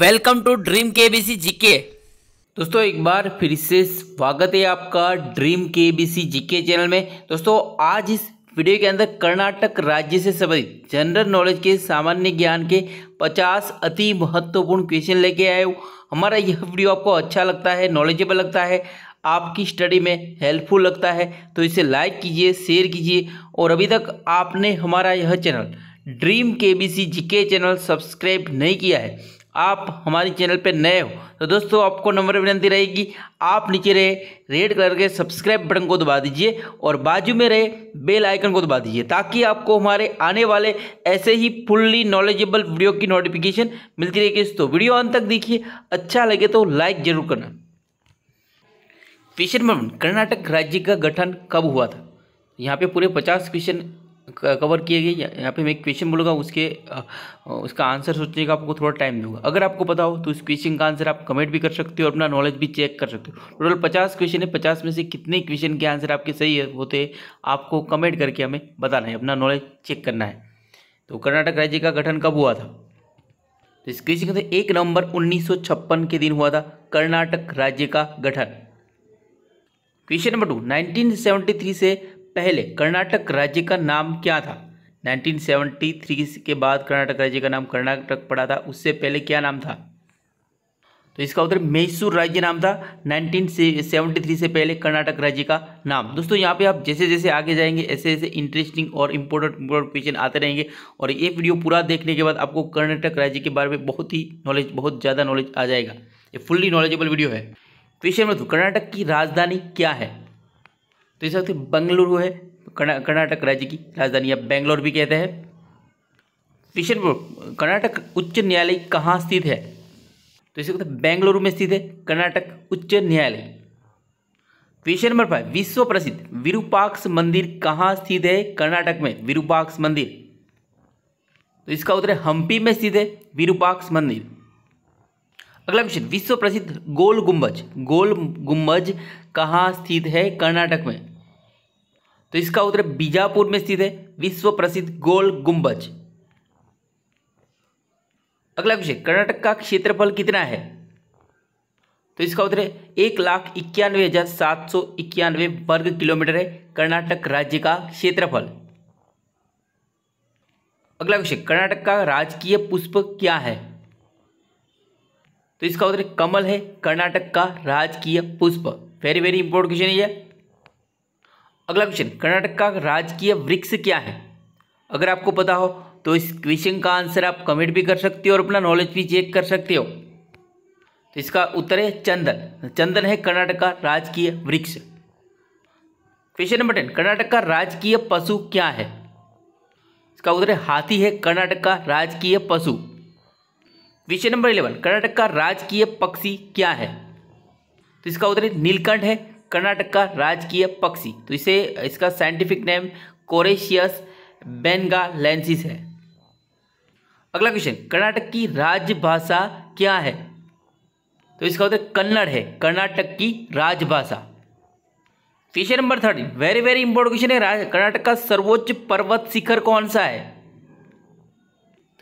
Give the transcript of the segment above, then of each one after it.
welcome to dream K B C GK दोस्तों एक बार फिर से स्वागत है आपका dream K B C GK channel में दोस्तों आज इस वीडियो के अंदर कर्नाटक राज्य से संबंधित जनरल नॉलेज के सामान्य ज्ञान के 50 अति महत्वपूर्ण क्वेश्चन लेके आए हो हमारा यह वीडियो आपको अच्छा लगता है नॉलेजेबल लगता है आपकी स्टडी में हेल्पफुल लगता है तो इसे लाइक कीजिए शेयर कीजिए और अभी तक आपने हमारा यह channel dream K B C G K channel subscribe नहीं किया है आप हमारे चैनल पर नए हो तो दोस्तों आपको नंबर विनती रहेगी आप नीचे रहे रेड कलर के सब्सक्राइब बटन को दबा दीजिए और बाजू में रहे बेल आइकन को दबा दीजिए ताकि आपको हमारे आने वाले ऐसे ही फुल्ली नॉलेजेबल वीडियो की नोटिफिकेशन मिलती रहेगी दोस्तों वीडियो अंत तक देखिए अच्छा लगे तो लाइक जरूर करना क्वेश्चन नंबर कर्नाटक राज्य का गठन कब हुआ था यहाँ पे पूरे पचास क्वेश्चन कवर किए गए यहाँ पे मैं एक क्वेश्चन बोलूँगा उसके उसका आंसर सोचने का आपको थोड़ा टाइम दूंगा अगर आपको पता हो तो उस क्वेश्चन का आंसर आप कमेंट भी कर सकते हो और अपना नॉलेज भी चेक कर सकते हो टोटल पचास क्वेश्चन है पचास में से कितने क्वेश्चन के आंसर आपके सही है होते तो हैं आपको कमेंट करके हमें बताना है अपना नॉलेज चेक करना है तो कर्नाटक राज्य का गठन कब हुआ था तो इस क्वेश्चन का एक नवंबर उन्नीस के दिन हुआ था कर्नाटक राज्य का गठन क्वेश्चन नंबर टू 1973 से पहले कर्नाटक राज्य का नाम क्या था 1973 के बाद कर्नाटक राज्य का नाम कर्नाटक पड़ा था उससे पहले क्या नाम था तो इसका उत्तर मैसूर राज्य नाम था 1973 से पहले कर्नाटक राज्य का नाम दोस्तों यहाँ पे आप जैसे जैसे आगे जाएंगे ऐसे ऐसे इंटरेस्टिंग और इम्पोर्टेंट इम्पोर्टेंट क्वेश्चन आते रहेंगे और ये वीडियो पूरा देखने के बाद आपको कर्नाटक राज्य के बारे में बहुत ही नॉलेज बहुत ज़्यादा नॉलेज आ जाएगा ये फुल्ली नॉलेजेबल वीडियो है क्वेश्चन नंबर टू कर्नाटक की राजधानी क्या है तो इस वक्त बंगलुरु है कर्नाटक राज्य की राजधानी या बेंगलोर भी कहते हैं किशनपुर कर्नाटक उच्च न्यायालय कहाँ स्थित है तो इसे कहते बेंगलुरु में स्थित है कर्नाटक उच्च न्यायालय क्वेश्चन नंबर फाइव विश्व प्रसिद्ध विरूपाक्ष मंदिर कहाँ स्थित है कर्नाटक में विरूपाक्ष मंदिर तो इसका उत्तर है हम्पी में स्थित है विरूपाक्ष मंदिर अगला क्वेश्चन विश्व प्रसिद्ध गोल गुंबज गोल गुंबज कहाँ स्थित है कर्नाटक में तो इसका उत्तर बीजापुर में स्थित है विश्व प्रसिद्ध गोल गुंबज अगला क्वेश्चन कर्नाटक का क्षेत्रफल कितना है तो इसका उत्तर एक लाख इक्यानवे हजार सात सौ इक्यानवे वर्ग किलोमीटर है कर्नाटक राज्य का क्षेत्रफल अगला क्वेश्चन कर्नाटक का राजकीय पुष्प क्या है तो इसका उत्तर कमल है कर्नाटक का राजकीय पुष्प वेरी वेरी इंपोर्टेंट क्वेश्चन है अगला क्वेश्चन कर्नाटक का राजकीय वृक्ष क्या है अगर आपको पता हो तो इस क्वेश्चन का आंसर आप कमेंट भी कर सकते हो और अपना नॉलेज भी चेक कर सकते हो तो इसका उत्तर है चंदन चंदन है कर्नाटक का राजकीय वृक्ष क्वेश्चन नंबर टेन कर्नाटक का राजकीय पशु क्या है इसका उत्तर है हाथी है कर्नाटक का राजकीय पशु क्वेश्चन नंबर इलेवन कर्नाटक का राजकीय पक्षी क्या है तो इसका उत्तर है नीलकंठ है कर्नाटक का राजकीय पक्षी तो इसे इसका साइंटिफिक नेम कोरेशियस बेंगालेंसिस है अगला क्वेश्चन कर्नाटक की राजभाषा क्या है तो इसका उत्तर कन्नड़ है कर्नाटक की राजभाषा question number thirteen very very important question है कर्नाटक का सर्वोच्च पर्वत शिखर कौन सा है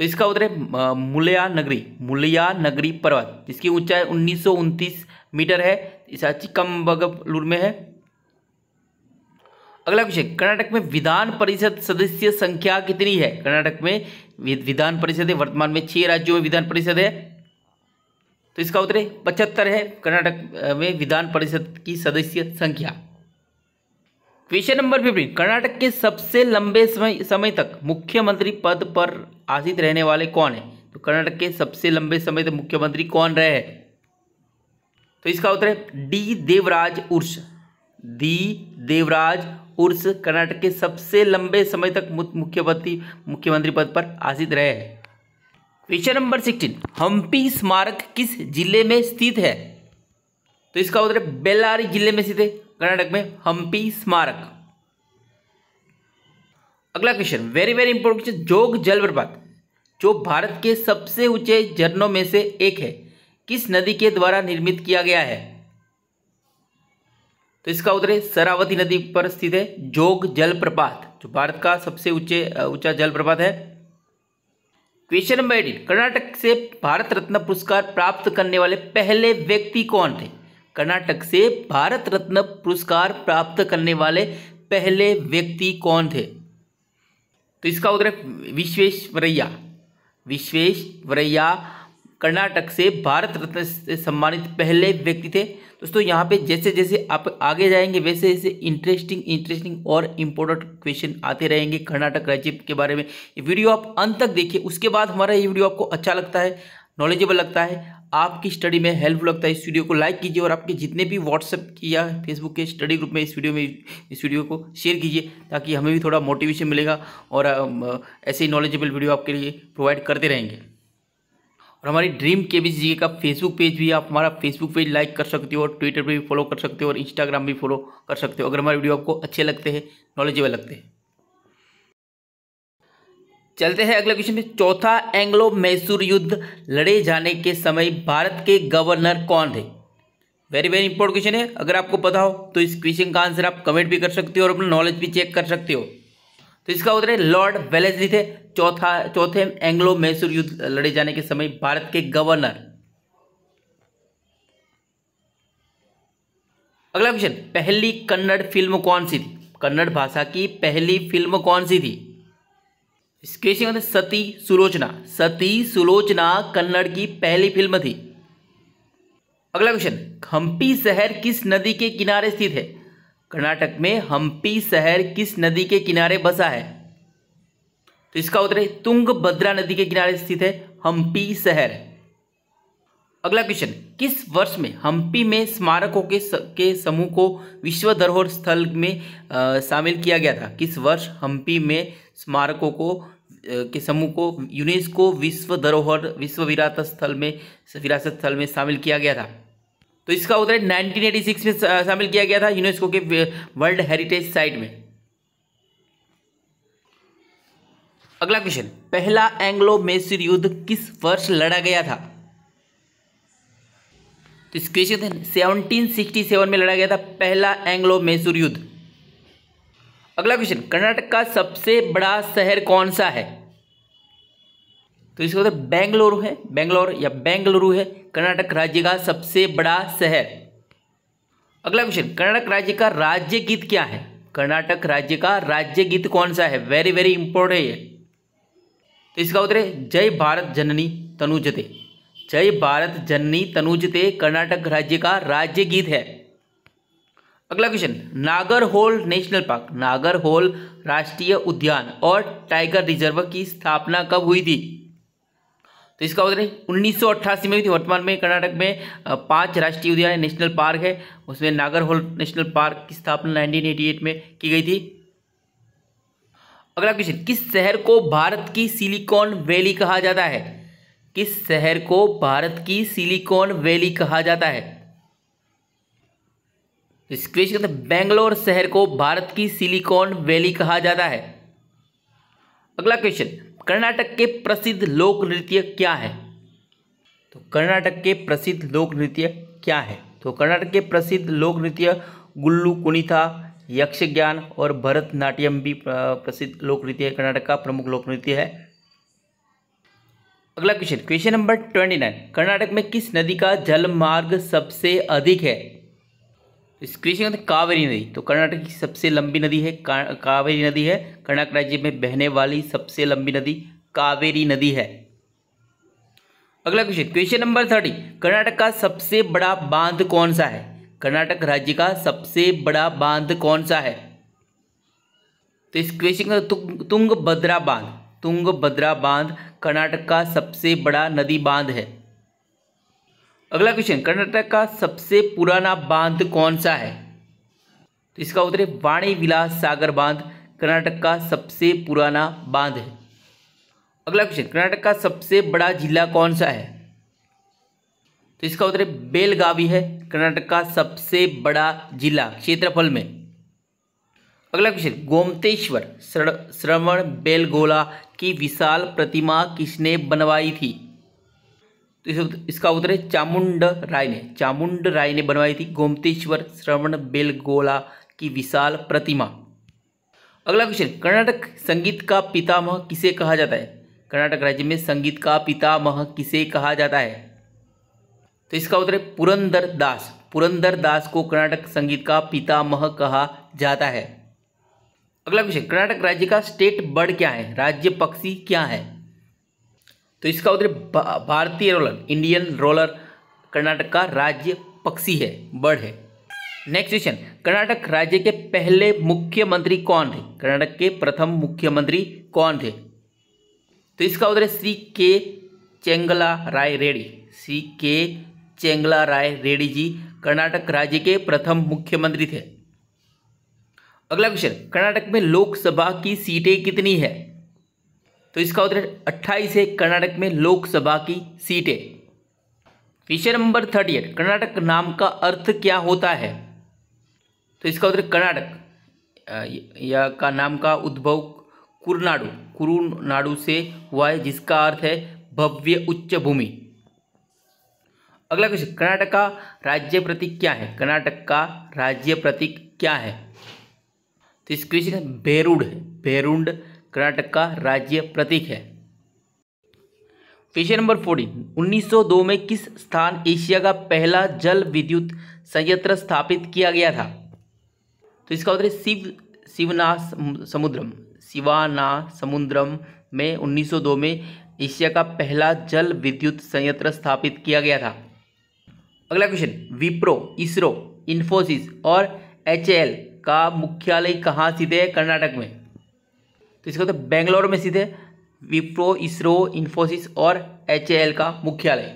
तो इसका उत्तर है मुलया नगरी मुलिया नगरी पर्वत जिसकी ऊंचाई उन्नीस मीटर है इसाची कम्बगलूर में है अगला क्वेश्चन कर्नाटक में विधान परिषद सदस्य संख्या कितनी है कर्नाटक में विधान परिषद है वर्तमान में छह राज्यों में विधान परिषद है तो इसका उत्तर है पचहत्तर है कर्नाटक में विधान परिषद की सदस्य संख्या क्वेश्चन नंबर फिफ्टीन कर्नाटक के सबसे लंबे समय समय तक मुख्यमंत्री पद पर आश्रित रहने वाले कौन है तो कर्नाटक के सबसे लंबे समय तक मुख्यमंत्री कौन रहे हैं तो इसका उत्तर है डी देवराज उर्स डी देवराज उर्स कर्नाटक के सबसे लंबे समय तक मुख्यमंत्री मुख्यमंत्री पद पर आश्रित रहे हैं क्वेश्चन नंबर सिक्सटीन हम्पी स्मारक किस जिले में स्थित है तो इसका उत्तर है बेल्लारी जिले में स्थित है कर्नाटक में हम्पी स्मारक अगला question very very important question Jog जलप्रपात जो भारत के सबसे ऊंचे झरनों में से एक है किस नदी के द्वारा निर्मित किया गया है तो इसका उत्तर है सरावती नदी पर स्थित है जोग जलप्रपात जो भारत का सबसे ऊंचे ऊंचा जलप्रपात है क्वेश्चन नंबर एटीन कर्नाटक से भारत रत्न पुरस्कार प्राप्त करने वाले पहले व्यक्ति कौन थे कर्नाटक से भारत रत्न पुरस्कार प्राप्त करने वाले पहले व्यक्ति कौन थे तो इसका उत्तर विश्वेश्वरैया विश्वेश्वरैया कर्नाटक से भारत रत्न से सम्मानित पहले व्यक्ति थे दोस्तों यहाँ पे जैसे जैसे आप आगे जाएंगे वैसे वैसे इंटरेस्टिंग इंटरेस्टिंग और इम्पोर्टेंट क्वेश्चन आते रहेंगे कर्नाटक राज्य के बारे में ये वीडियो आप अंत तक देखिए उसके बाद हमारा ये वीडियो आपको अच्छा लगता है नॉलेजेबल लगता है आपकी स्टडी में हेल्पफुल लगता है इस वीडियो को लाइक कीजिए और आपके जितने भी व्हाट्सएप या फेसबुक के स्टडी ग्रुप में इस वीडियो में इस वीडियो को शेयर कीजिए ताकि हमें भी थोड़ा मोटिवेशन मिलेगा और ऐसे ही नॉलेजेबल वीडियो आपके लिए प्रोवाइड करते रहेंगे और हमारी ड्रीम के बी जी का फेसबुक पेज भी आप हमारा फेसबुक पेज लाइक कर सकते हो और ट्विटर पर भी फॉलो कर सकते हो और इंस्टाग्राम भी फॉलो कर सकते हो अगर हमारे वीडियो आपको अच्छे लगते हैं नॉलेजेबल लगते हैं चलते हैं अगले क्वेश्चन में चौथा एंग्लो मैसूर युद्ध लड़े जाने के समय भारत के गवर्नर कौन थे वेरी वेरी इंपॉर्टेंट क्वेश्चन है अगर आपको पता हो तो इस क्वेश्चन का आंसर आप कमेंट भी कर सकते हो और अपना नॉलेज भी चेक कर सकते हो तो इसका उत्तर है लॉर्ड वेलेजली थे चौथा चौथे एंग्लो मैसूर युद्ध लड़े जाने के समय भारत के गवर्नर अगला क्वेश्चन पहली कन्नड़ फिल्म कौन सी थी कन्नड़ भाषा की पहली फिल्म कौन सी थी इसके कहते सती सुलोचना सती सुलोचना कन्नड़ की पहली फिल्म थी अगला क्वेश्चन हम्पी शहर किस नदी के किनारे स्थित है कर्नाटक में हम्पी शहर किस नदी के किनारे बसा है तो इसका उत्तर है भद्रा नदी के किनारे स्थित है हम्पी शहर अगला क्वेश्चन किस वर्ष में हम्पी में स्मारकों के स, के समूह को विश्व धरोहर स्थल में आ, शामिल किया गया था किस वर्ष हम्पी में स्मारकों को आ, के समूह को यूनेस्को विश्व धरोहर विश्व विरासत स्थल में विरासत स्थल में शामिल किया गया था तो इसका उत्तर है सिक्स में शामिल किया गया था यूनेस्को के वर्ल्ड हेरिटेज साइट में अगला क्वेश्चन पहला एंग्लो मैसूर युद्ध किस वर्ष लड़ा गया था तो इस कृषि दिन सेवनटीन में लड़ा गया था पहला एंग्लो मैसूर युद्ध अगला क्वेश्चन कर्नाटक का सबसे बड़ा शहर कौन सा है तो इसका उत्तर मतलब बेंगलुरु है बेंगलोर या बेंगलुरु है कर्नाटक राज्य का सबसे बड़ा शहर अगला क्वेश्चन कर्नाटक राज्य का राज्य गीत क्या है कर्नाटक राज्य का राज्य गीत कौन सा है वेरी वेरी इंपॉर्टेंट है तो इसका उत्तर है जय भारत जननी तनुजते जय भारत जननी तनुजते कर्नाटक राज्य का राज्य गीत है अगला question Nagarhole national park Nagarhole राष्ट्रीय उद्यान और टाइगर रिजर्व की स्थापना कब हुई थी तो इसका उत्तर उन्नीस में हुई थी वर्तमान में कर्नाटक में पांच राष्ट्रीय उद्यान नेशनल पार्क है उसमें नागर होल नेशनल पार्क की स्थापना नाइनटीन में की गई थी अगला क्वेश्चन किस शहर को भारत की सिलिकॉन वैली कहा जाता है किस शहर को भारत की सिलिकॉन वैली कहा जाता है इस क्वेश्चन बेंगलोर शहर को भारत की सिलिकॉन वैली कहा जाता है अगला क्वेश्चन कर्नाटक के प्रसिद्ध लोक नृत्य क्या है तो कर्नाटक के प्रसिद्ध लोक नृत्य क्या है तो कर्नाटक के प्रसिद्ध लोक नृत्य गुल्लू कुनिथा यक्षगान और भरतनाट्यम भी प्रसिद्ध लोक नृत्य कर्नाटक का प्रमुख लोक नृत्य है अगला question question number twenty nine Karnataka में किस नदी का जलमार्ग सबसे अधिक है इस क्वेश्चन का तो कावेरी नदी तो कर्नाटक की सबसे लंबी नदी है कावेरी नदी है कर्नाटक राज्य में बहने वाली सबसे लंबी नदी कावेरी नदी है अगला question question number thirty Karnataka का सबसे बड़ा बांध कौन सा है कर्नाटक राज्य का सबसे बड़ा बांध कौन सा है तो इस क्वेश्चन का तो तुंग, तुंगभद्रा बांध तुंगभद्रा बांध कर्नाटक का सबसे बड़ा नदी बांध है अगला क्वेश्चन कर्नाटक का सबसे पुराना बांध कौन सा है तो इसका उत्तर है वाणी विलास सागर बांध कर्नाटक का सबसे पुराना बांध है अगला क्वेश्चन कर्नाटक का सबसे बड़ा जिला कौन सा है तो इसका उत्तर है बेलगावी है कर्नाटक का सबसे बड़ा जिला क्षेत्रफल में अगला क्वेश्चन गोमतेश्वर श्रवण बेलगोला की विशाल प्रतिमा किसने बनवाई थी तो इसका उत्तर है चामुंड राय ने चामुंड राय ने बनवाई थी गोमतेश्वर श्रवण बेलगोला की विशाल प्रतिमा अगला क्वेश्चन कर्नाटक संगीत का पितामह किसे कहा जाता है कर्नाटक राज्य में संगीत का पितामह किसे कहा जाता है तो इसका उत्तर है पुरंदर दास पुरंदर दास को कर्नाटक संगीत का पितामह कहा जाता है अगला क्वेश्चन कर्नाटक राज्य का स्टेट बर्ड क्या है राज्य पक्षी क्या है तो इसका उत्तर भारतीय रोलर इंडियन रोलर कर्नाटक का राज्य पक्षी है बर्ड है नेक्स्ट क्वेश्चन कर्नाटक राज्य के पहले मुख्यमंत्री कौन थे कर्नाटक के प्रथम मुख्यमंत्री कौन थे तो इसका उत्तर है श्री के चेंगला राय रेड्डी श्री के चेंगला राय रेड्डी जी कर्नाटक राज्य के प्रथम मुख्यमंत्री थे अगला क्वेश्चन कर्नाटक में लोकसभा की सीटें कितनी है तो इसका उत्तर अट्ठाईस है कर्नाटक में लोकसभा की सीटें question number thirty eight Karnataka नाम का अर्थ क्या होता है तो इसका उत्तर कर्नाटक या का नाम का उद्भव कुरनाडु कुरुनाडु से हुआ है जिसका अर्थ है भव्य उच्च भूमि अगला क्वेश्चन कर्नाटक का राज्य प्रतीक क्या है कर्नाटक का राज्य प्रतीक क्या है तो इस क्वेश्चन का बेरुड है बेरुंड कर्नाटक का राज्य प्रतीक है क्वेश्चन नंबर फोर्टीन 1902 में किस स्थान एशिया का पहला जल विद्युत संयंत्र स्थापित किया गया था तो इसका उत्तर है शिव शिवना समुद्रम शिवाना समुद्रम में 1902 में एशिया का पहला जल विद्युत संयंत्र स्थापित किया गया था अगला क्वेश्चन विप्रो इसरो इन्फोसिस और एच का मुख्यालय कहाँ स्थित है कर्नाटक में तो इसका तो बेंगलोर में स्थित है विप्रो इसरो इन्फोसिस और एच का मुख्यालय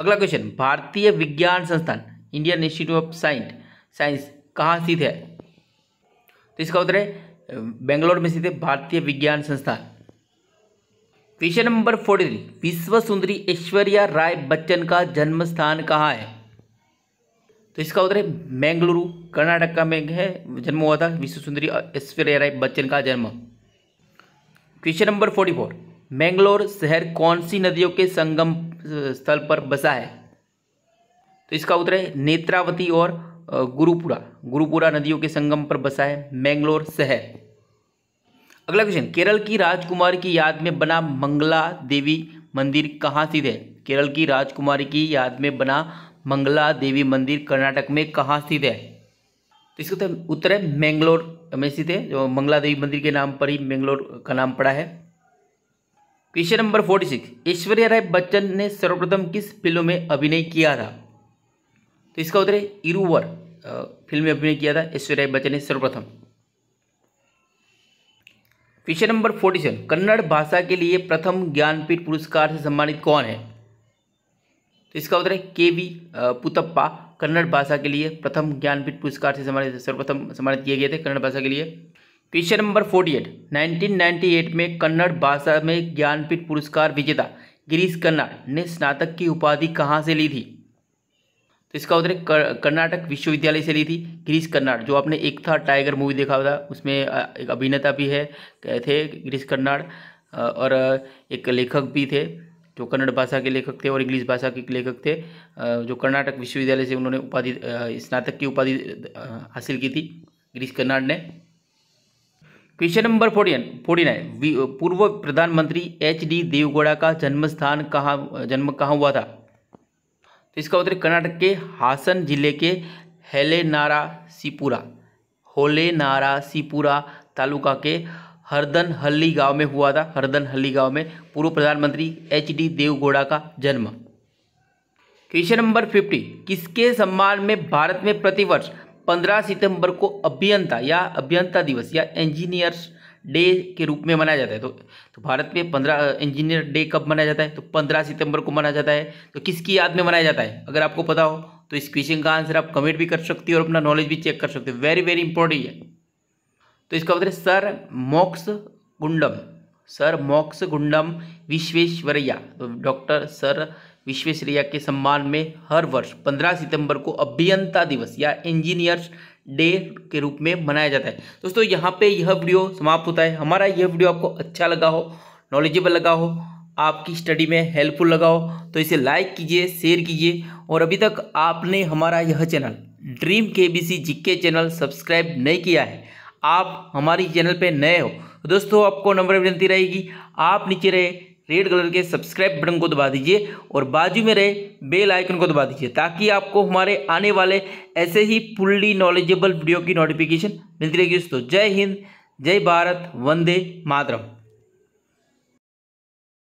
अगला क्वेश्चन भारतीय विज्ञान संस्थान Indian Institute of Science Science कहाँ स्थित है तो इसका उत्तर है बेंगलोर में स्थित है भारतीय विज्ञान संस्थान क्वेश्चन नंबर फोर्टी थ्री विश्व सुंदरी ऐश्वर्या राय बच्चन का जन्म स्थान कहाँ है तो इसका उत्तर है बेंगलुरु कर्नाटक का में है जन्म हुआ था विश्व सुंदरी ऐश्वर्या राय बच्चन का जन्म question number forty four Mangalore शहर कौन सी नदियों के संगम स्थल पर बसा है तो इसका उत्तर है नेत्रावती और गुरुपुरा गुरुपुरा नदियों के संगम पर बसा है मैंगलोर शहर अगला क्वेश्चन केरल की राजकुमारी की याद में बना मंगला देवी मंदिर कहाँ स्थित है केरल की राजकुमारी की याद में बना मंगला देवी मंदिर कर्नाटक में कहाँ स्थित है तो इसका उत्तर है मैंगलोर में स्थित है जो मंगला देवी मंदिर के नाम पर ही मैंगलोर का नाम पड़ा है question number forty six Aishwarya Rai Bachchan ने सर्वप्रथम किस फिल्म में अभिनय किया था तो इसका उत्तर है इरुवर फिल्म में अभिनय किया था ऐश्वर्या राय बच्चन ने सर्वप्रथम question number forty seven Kannada भाषा के लिए प्रथम ज्ञानपीठ पुरस्कार से सम्मानित कौन है तो इसका उत्तर है के वी पुतप्पा कन्नड़ भाषा के लिए प्रथम ज्ञानपीठ पुरस्कार से सम्मानित सर्वप्रथम सम्मानित किए गए थे कन्नड़ भाषा के लिए question number forty eight nineteen ninety eight में कन्नड़ भाषा में ज्ञानपीठ पुरस्कार विजेता गिरीश कन्नाड ने स्नातक की उपाधि कहाँ से ली थी तो इसका उत्तर कर्नाटक विश्वविद्यालय से ली थी गिरीश कर्नाड जो आपने एक था टाइगर मूवी देखा था उसमें एक अभिनेता भी है थे गिरीश कर्नाड और एक लेखक भी थे जो कन्नड़ भाषा के लेखक थे और इंग्लिश भाषा के लेखक थे जो कर्नाटक विश्वविद्यालय से उन्होंने उपाधि स्नातक की उपाधि हासिल की थी गिरीश कर्नाड ने question number fourteen forty nine पूर्व प्रधानमंत्री एच डी देवगौड़ा का जन्म स्थान कहाँ जन्म कहाँ हुआ था तो इसका उत्तर कर्नाटक के हासन जिले के हेलेनारा सिपुरा होलेनारा सिपुरा तालुका के हरदन हल्ली गांव में हुआ था हरदन हल्ली गांव में पूर्व प्रधानमंत्री एच डी देवगौड़ा का जन्म क्वेश्चन नंबर फिफ्टी किसके सम्मान में भारत में प्रतिवर्ष पंद्रह सितंबर को अभियंता या अभियंता दिवस या इंजीनियर्स डे के रूप में मनाया जाता है तो, तो भारत में पंद्रह इंजीनियर डे कब मनाया जाता है तो पंद्रह सितंबर को मनाया जाता है तो किसकी याद में मनाया जाता है अगर आपको पता हो तो इस क्वेश्चन का आंसर आप कमेंट भी कर सकते हो और अपना नॉलेज भी चेक कर सकते हो वेरी वेरी इंपॉर्टेंट है तो इसका उत्तर sir Mokshagundam sir Mokshagundam Visvesvaraya तो डॉक्टर सर विश्वेश्वरैया के सम्मान में हर वर्ष 15 सितंबर को अभियंता दिवस या इंजीनियर्स डे के रूप में मनाया जाता है दोस्तों यहाँ पे यह वीडियो समाप्त होता है हमारा यह वीडियो आपको अच्छा लगा हो नॉलेजेबल लगा हो आपकी स्टडी में हेल्पफुल लगा हो तो इसे लाइक कीजिए शेयर कीजिए और अभी तक आपने हमारा यह channel dream K B C channel subscribe नहीं किया है आप हमारी चैनल पे नए हो तो दोस्तों आपको नंबर विनती रहेगी आप नीचे रहे रेड कलर के सब्सक्राइब बटन को दबा दीजिए और बाजू में रहे बेल आइकन को दबा दीजिए ताकि आपको हमारे आने वाले ऐसे ही फुल्ली नॉलेजेबल वीडियो की नोटिफिकेशन मिलती रहेगी दोस्तों जय हिंद जय भारत वंदे मातरम